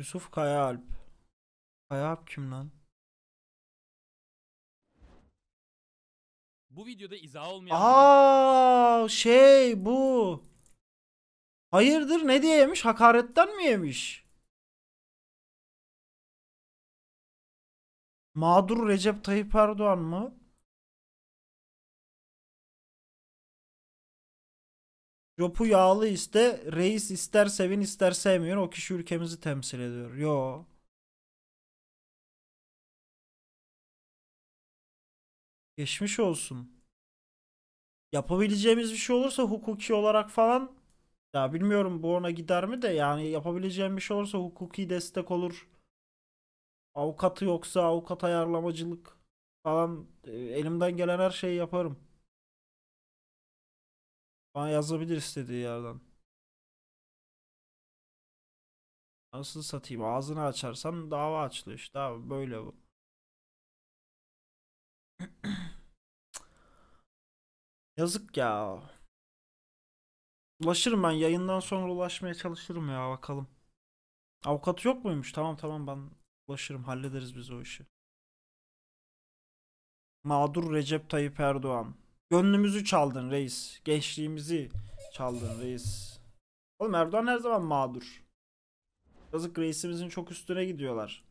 Yusuf Kayaalp. Kayaalp kim lan? Bu videoda izah olmayan... Aa şey bu. Hayırdır ne diye yemiş? Hakaretten mi yemiş? Mağdur Recep Tayyip Erdoğan mı? Jopu yağlı iste, reis ister sevin ister sevmiyor. O kişi ülkemizi temsil ediyor. Yo. Geçmiş olsun. Yapabileceğimiz bir şey olursa hukuki olarak falan ya bilmiyorum bu ona gider mi de yani yapabileceğim bir şey olursa hukuki destek olur. Avukatı yoksa avukat ayarlamacılık falan e, elimden gelen her şeyi yaparım. Bana yazabilir istediği yerden. Nasıl satayım? Ağzını açarsam dava açılıyor işte abi böyle bu. Yazık ya. Ulaşırım ben yayından sonra ulaşmaya çalışırım ya bakalım. Avukatı yok muymuş? Tamam tamam ben ulaşırım hallederiz biz o işi. Mağdur Recep Tayyip Erdoğan. Gönlümüzü çaldın reis. Gençliğimizi çaldın reis. Oğlum Erdoğan her zaman mağdur. Yazık reisimizin çok üstüne gidiyorlar.